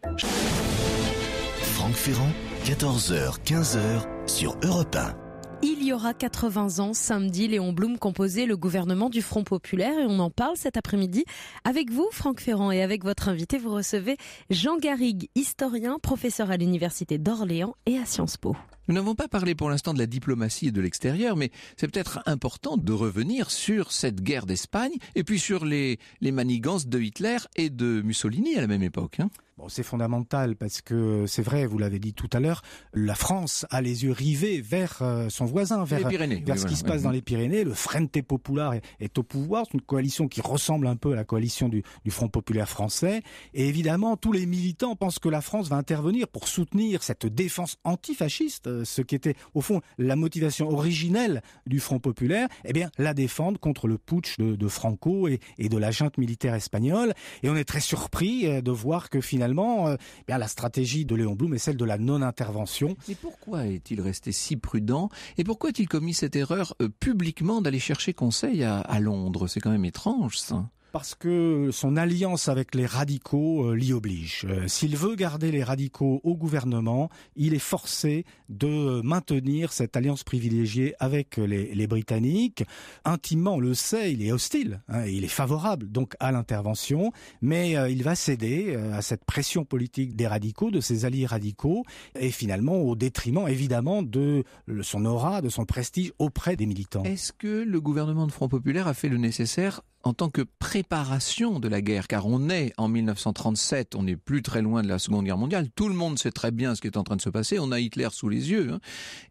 Franck Ferrand, 14h, 15h sur Europe 1. Il y aura 80 ans, samedi, Léon Blum composait le gouvernement du Front Populaire et on en parle cet après-midi avec vous, Franck Ferrand, et avec votre invité, vous recevez Jean Garrigue, historien, professeur à l'Université d'Orléans et à Sciences Po. Nous n'avons pas parlé pour l'instant de la diplomatie et de l'extérieur, mais c'est peut-être important de revenir sur cette guerre d'Espagne et puis sur les, manigances de Hitler et de Mussolini à la même époque. Hein. Bon, c'est fondamental parce que c'est vrai, vous l'avez dit tout à l'heure, la France a les yeux rivés vers euh, son voisin, vers, les euh, Pyrénées, ce qui se passe dans mhm. les Pyrénées. Le Frente Popular est, au pouvoir, c'est une coalition qui ressemble un peu à la coalition du, Front Populaire français. Et évidemment, tous les militants pensent que la France va intervenir pour soutenir cette défense antifasciste, euh, ce qui était au fond la motivation originelle du Front Populaire, eh bien, la défendre contre le putsch de, Franco et, de la junte militaire espagnole. Et on est très surpris de voir que finalement, finalement, euh, eh bien la stratégie de Léon Blum est celle de la non-intervention. Mais pourquoi est-il resté si prudent Et pourquoi a-t-il commis cette erreur euh, publiquement d'aller chercher conseil à, à Londres C'est quand même étrange, ça parce que son alliance avec les radicaux euh, l'y oblige. Euh, s'il veut garder les radicaux au gouvernement, il est forcé de maintenir cette alliance privilégiée avec les, Britanniques. Intimement, on le sait, il est hostile, hein, il est favorable donc à l'intervention, mais euh, il va céder à cette pression politique des radicaux, de ses alliés radicaux, et finalement au détriment évidemment de son aura, de son prestige auprès des militants. Est-ce que le gouvernement de Front Populaire a fait le nécessaire en tant que préparation de la guerre, car on est en 1937, on n'est plus très loin de la Seconde Guerre mondiale, tout le monde sait très bien ce qui est en train de se passer, on a Hitler sous les yeux, hein.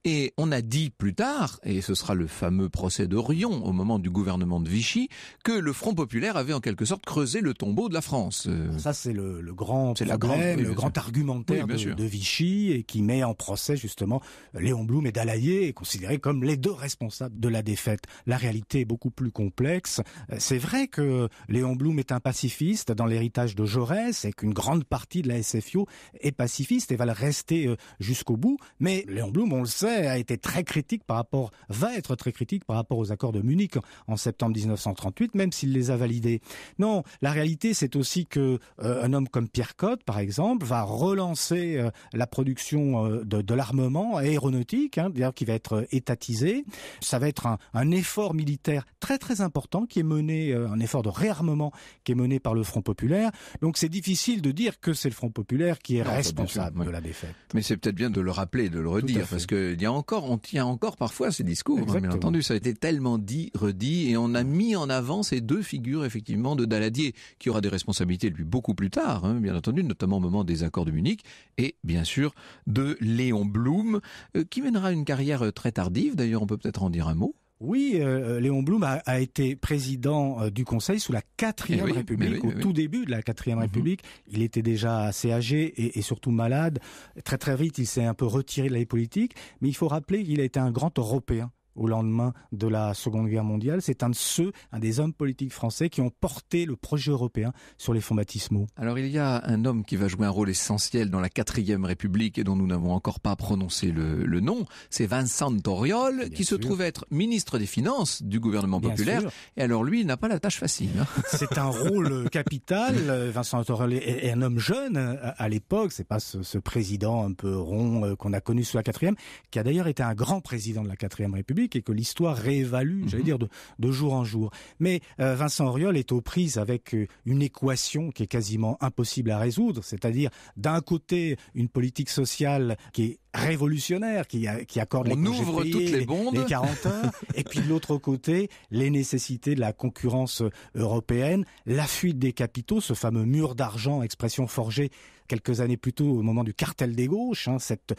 et on a dit plus tard, et ce sera le fameux procès d'Orion au moment du gouvernement de Vichy, que le Front populaire avait en quelque sorte creusé le tombeau de la France. Euh, Ça c'est le, grand la grande, le grand argumentaire de, Vichy, et qui met en procès justement Léon Blum et Dalaïé, considérés comme les deux responsables de la défaite. La réalité est beaucoup plus complexe. Euh, c'est vrai que Léon Blum est un pacifiste dans l'héritage de Jaurès et qu'une grande partie de la SFIO est pacifiste et va le rester euh, jusqu'au bout. Mais Léon Blum, on le sait, a été très critique par rapport, va être très critique par rapport aux accords de Munich en septembre 1938, même s'il les a validés. Non, la réalité, c'est aussi que euh, un homme comme Pierre Cotte, par exemple, va relancer euh, la production de, l'armement aéronautique, hein, d'ailleurs qui va être étatisé. Ça va être un, un effort militaire très très important qui est mené euh, un effort de réarmement qui est mené par le Front populaire. Donc c'est difficile de dire que c'est le Front populaire qui est responsable de la défaite. Mais c'est peut-être bien de le rappeler, de le redire, parce qu'on y a encore, on tient encore parfois ces discours. Hein, bien entendu, ça a été tellement dit, redit, et on a mis en avant ces deux figures effectivement de Daladier, qui aura des responsabilités lui beaucoup plus tard, hein, bien entendu, notamment au moment des accords de Munich, et bien sûr de Léon Blum, euh, qui mènera une carrière euh, très tardive. D'ailleurs, on peut peut-être en dire un mot. Oui, euh, euh, Léon Blum a, été président euh, du Conseil sous la quatrième eh République, au tout début de la quatrième mhm. République. Il était déjà assez âgé et, et, surtout malade. Très très vite, il s'est un peu retiré de la vie politique. Mais il faut rappeler qu'il a été un grand Européen au lendemain de la Seconde Guerre mondiale. C'est un de ceux, un des hommes politiques français qui ont porté le projet européen sur les fonds baptismaux. Alors il y a un homme qui va jouer un rôle essentiel dans la quatrième République et dont nous n'avons encore pas prononcé le, nom, c'est Vincent Auriol, qui se trouve être ministre des Finances du gouvernement populaire. Et alors lui, il n'a pas la tâche facile. Hein. C'est un rôle euh, capital. Vincent Auriol est, un homme jeune euh, à, l'époque. C'est pas ce, ce président un peu rond euh, qu'on a connu sous la quatrième, qui a d'ailleurs été un grand président de la quatrième République et que l'histoire réévalue, j'allais mhm. dire, de, jour en jour. Mais euh, Vincent Auriol est aux prises avec euh, une équation qui est quasiment impossible à résoudre, c'est-à-dire d'un côté une politique sociale qui est révolutionnaire qui, accorde les ouvre les, et puis de l'autre côté les nécessités de la concurrence euh, européenne la fuite des capitaux ce fameux mur d'argent expression forgée quelques années plus tôt au moment du cartel des gauches, hein, cette,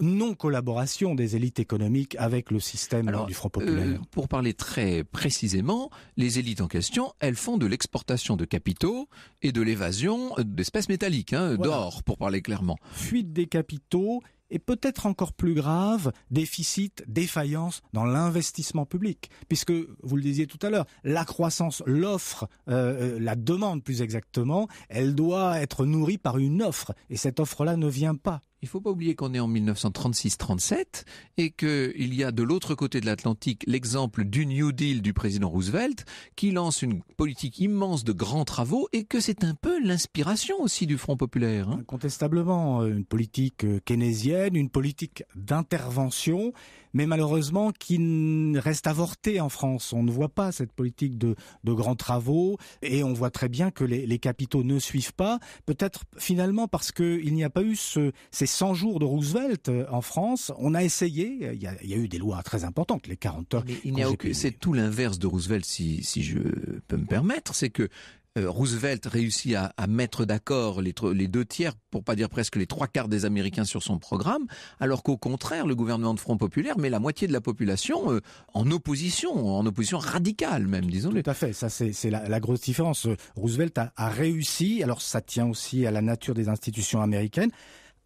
non-collaboration des élites économiques avec le système du Front populaire. Euh, pour parler très précisément, les élites en question, elles font de l'exportation de capitaux et de l'évasion d'espèces métalliques, hein, d'or, pour parler clairement. Fuite des capitaux, et peut-être encore plus grave, déficit, défaillance dans l'investissement public, puisque vous le disiez tout à l'heure, la croissance, l'offre, euh, euh, la demande plus exactement, elle doit être nourrie par une offre, et cette offre-là ne vient pas. Il faut pas oublier qu'on est en 1936-37 et qu'il y a de l'autre côté de l'Atlantique l'exemple du New Deal du président Roosevelt qui lance une politique immense de grands travaux et que c'est un peu l'inspiration aussi du Front populaire. Hein. Incontestablement, euh, une politique euh, keynésienne, une politique d'intervention, mais malheureusement qui reste avorté en France. On ne voit pas cette politique de, grands travaux et on voit très bien que les, capitaux ne suivent pas, peut-être finalement parce qu'il n'y a pas eu ces 100 jours de Roosevelt euh, en France. On a essayé, il y a, eu des lois très importantes, les 40 heures. il n'y a c'est tout l'inverse de Roosevelt si, si je peux me permettre, c'est que euh, Roosevelt réussit à, mettre d'accord les, deux tiers, pour pas dire presque les trois quarts des Américains sur son programme, alors qu'au contraire, le gouvernement de Front Populaire met la moitié de la population euh, en opposition, en opposition radicale même, disons. Tout à fait, ça c'est la, grosse différence. Roosevelt a réussi, alors ça tient aussi à la nature des institutions américaines,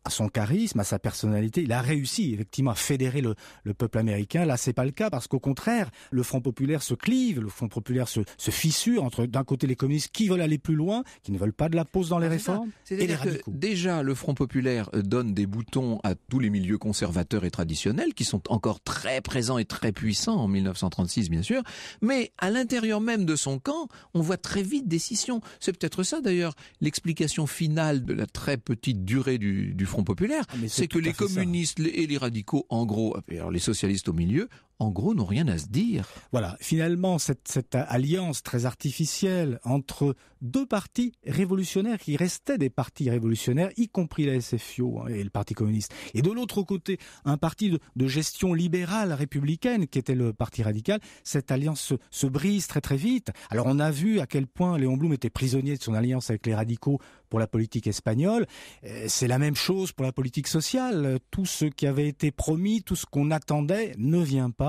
à son charisme, à sa personnalité. Il a réussi effectivement à fédérer le, peuple américain. Là, c'est pas le cas parce qu'au contraire, le Front populaire se clive, le Front populaire se, fissure entre d'un côté les communistes qui veulent aller plus loin, qui ne veulent pas de la pause dans ah, les réformes, et les radicaux. déjà, le Front populaire euh, donne des boutons à tous les milieux conservateurs et traditionnels qui sont encore très présents et très puissants en 1936, bien sûr. Mais à l'intérieur même de son camp, on voit très vite des scissions. C'est peut-être ça d'ailleurs l'explication finale de la très petite durée du, du populaire, ah, c'est que les communistes et les radicaux, en gros, les socialistes au milieu, en gros, n'ont rien à se dire. Voilà, finalement, cette, alliance très artificielle entre deux partis révolutionnaires qui restaient des partis révolutionnaires, y compris la SFIO hein, et le Parti communiste. Et de l'autre côté, un parti de, gestion libérale républicaine qui était le Parti radical. Cette alliance se, se brise très très vite. Alors on a vu à quel point Léon Blum était prisonnier de son alliance avec les radicaux pour la politique espagnole. Euh, c'est la même chose pour la politique sociale. Tout ce qui avait été promis, tout ce qu'on attendait ne vient pas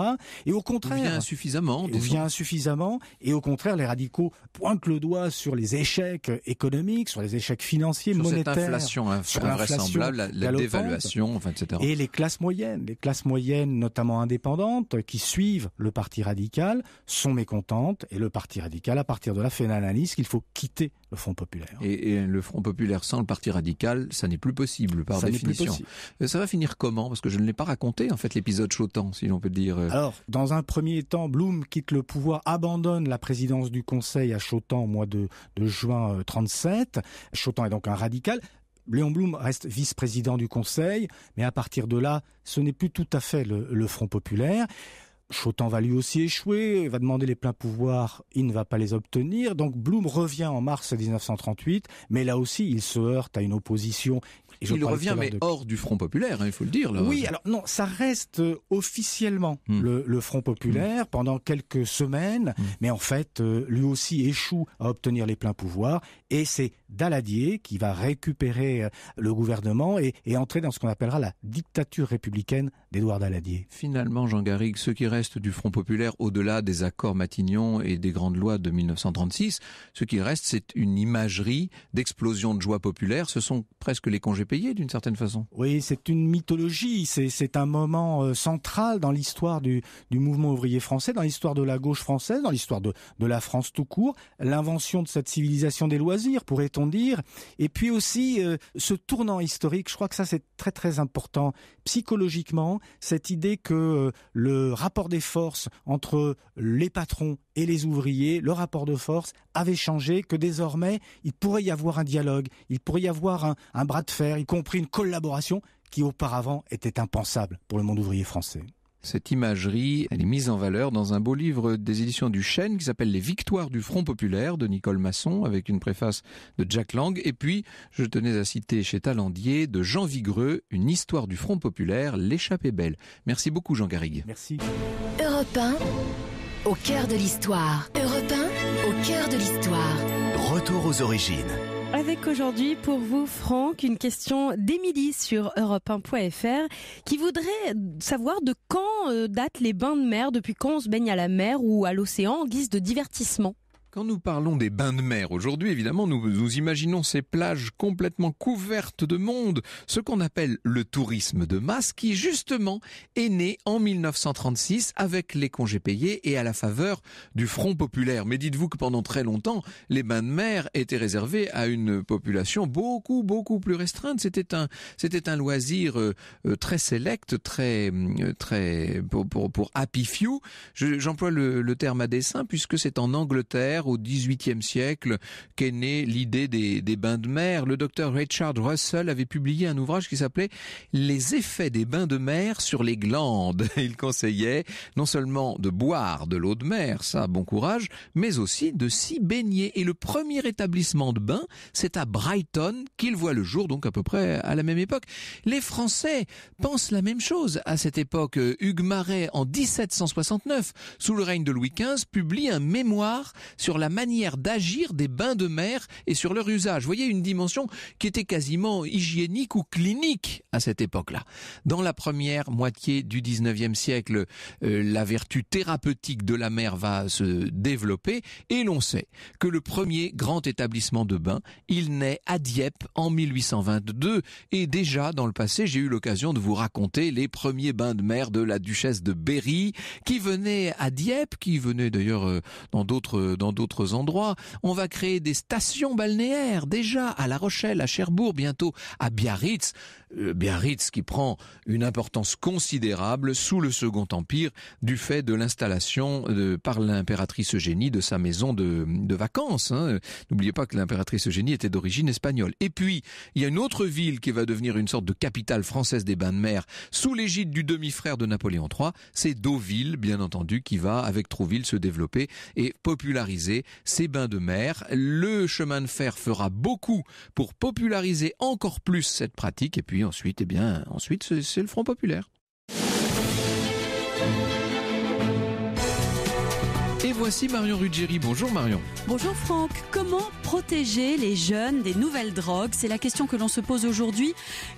et au contraire, insuffisamment, vient insuffisamment. Et au contraire, les radicaux pointent le doigt sur les échecs économiques, sur les échecs financiers, sur monétaires, cette inflation sur invraisemblable, la, dévaluation, etc. Et les classes moyennes, les classes moyennes, notamment indépendantes, qui suivent le parti radical, sont mécontentes. Et le parti radical, à partir de là, fait une analyse qu'il faut quitter le Front populaire. Et, le Front populaire sans le Parti radical, ça n'est plus possible par définition. Euh, ça va finir comment Parce que je ne l'ai pas raconté en fait l'épisode Chotan, si l'on peut dire. Alors, dans un premier temps, Blum quitte le pouvoir, abandonne la présidence du Conseil à Chotan au mois de, juin 37. Euh, Chotan est donc un radical. Léon Blum reste vice-président du Conseil, mais à partir de là, ce n'est plus tout à fait le, Front populaire. Chotan va lui aussi échouer, va demander les pleins pouvoirs, il ne va pas les obtenir. Donc Blum revient en mars 1938, mais là aussi il se heurte à une opposition il revient mais hors du Front populaire, hein, il faut le dire. Oui, alors non, ça reste euh, officiellement hmm. le, Front populaire hmm. pendant quelques semaines, hmm. mais en fait, euh, lui aussi échoue à obtenir les pleins pouvoirs, et c'est Daladier qui va récupérer euh, le gouvernement et, et entrer dans ce qu'on appellera la dictature républicaine d'Édouard Daladier. Finalement, Jean Garrigue, ce qui reste du Front populaire au-delà des accords Matignon et des grandes lois de 1936, ce qui reste, c'est une imagerie d'explosion de joie populaire. Ce sont presque les congés payer d'une certaine façon. Oui, c'est une mythologie, c'est un moment euh, central dans l'histoire du, mouvement ouvrier français, dans l'histoire de la gauche française, dans l'histoire de, la France tout court, l'invention de cette civilisation des loisirs, pourrait-on dire, et puis aussi euh, ce tournant historique, je crois que ça c'est très très important psychologiquement, cette idée que euh, le rapport des forces entre les patrons et les ouvriers, le rapport de force avait changé, que désormais il pourrait y avoir un dialogue, il pourrait y avoir un, bras de fer, y compris une collaboration qui auparavant était impensable pour le monde ouvrier français. Cette imagerie, elle est mise en valeur dans un beau livre des éditions du Chêne qui s'appelle Les Victoires du Front Populaire de Nicole Masson avec une préface de Jack Lang. Et puis, je tenais à citer chez Talandier de Jean Vigreux, Une histoire du Front Populaire, L'échappée belle. Merci beaucoup Jean Garrigue. Merci. Au cœur de l'histoire. Europe 1, au cœur de l'histoire. Retour aux origines. Avec aujourd'hui pour vous, Franck, une question d'Émilie sur europe1.fr qui voudrait savoir de quand euh, datent les bains de mer, depuis quand on se baigne à la mer ou à l'océan en guise de divertissement. Quand nous parlons des bains de mer aujourd'hui, évidemment, nous, nous imaginons ces plages complètement couvertes de monde, ce qu'on appelle le tourisme de masse qui justement est né en 1936 avec les congés payés et à la faveur du Front populaire. Mais dites-vous que pendant très longtemps, les bains de mer étaient réservés à une population beaucoup beaucoup plus restreinte. C'était un c'était un loisir euh, euh, très sélect, très euh, très pour pour, happy few. J'emploie le, le terme à dessein puisque c'est en Angleterre au XVIIIe siècle qu'est née l'idée des, des, bains de mer. Le docteur Richard Russell avait publié un ouvrage qui s'appelait Les effets des bains de mer sur les glandes. Il conseillait non seulement de boire de l'eau de mer, ça, bon courage, mais aussi de s'y baigner. Et le premier établissement de bain, c'est à Brighton qu'il voit le jour, donc à peu près à la même époque. Les Français pensent la même chose à cette époque. Hugues Marais, en 1769, sous le règne de Louis XV, publie un mémoire sur la manière d'agir des bains de mer et sur leur usage. Vous voyez une dimension qui était quasiment hygiénique ou clinique à cette époque-là. Dans la première moitié du 19e siècle, euh, la vertu thérapeutique de la mer va se développer et l'on sait que le premier grand établissement de bains, il naît à Dieppe en 1822 et déjà dans le passé, j'ai eu l'occasion de vous raconter les premiers bains de mer de la duchesse de Berry qui venait à Dieppe, qui venait d'ailleurs euh, dans d'autres euh, dans d'autres endroits. On va créer des stations balnéaires déjà à La Rochelle, à Cherbourg, bientôt à Biarritz. Euh, Biarritz qui prend une importance considérable sous le Second Empire du fait de l'installation euh, par l'impératrice Eugénie de sa maison de, vacances. Hein. N'oubliez pas que l'impératrice Eugénie était d'origine espagnole. Et puis, il y a une autre ville qui va devenir une sorte de capitale française des bains de mer sous l'égide du demi-frère de Napoléon III. C'est Deauville, bien entendu, qui va, avec Trouville, se développer et populariser ces bains de mer. Le chemin de fer fera beaucoup pour populariser encore plus cette pratique et puis ensuite, eh bien, ensuite c'est le Front populaire. voici Marion Ruggieri. Bonjour Marion. Bonjour Franck. Comment protéger les jeunes des nouvelles drogues C'est la question que l'on se pose aujourd'hui.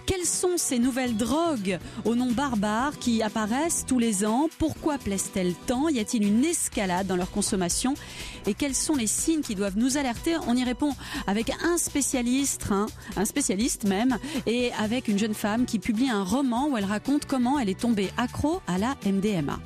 Quelles sont ces nouvelles drogues au nom barbare qui apparaissent tous les ans Pourquoi plaisent-elles tant Y a-t-il une escalade dans leur consommation Et quels sont les signes qui doivent nous alerter On y répond avec un spécialiste, hein, un spécialiste même, et avec une jeune femme qui publie un roman où elle raconte comment elle est tombée accro à la MDMA.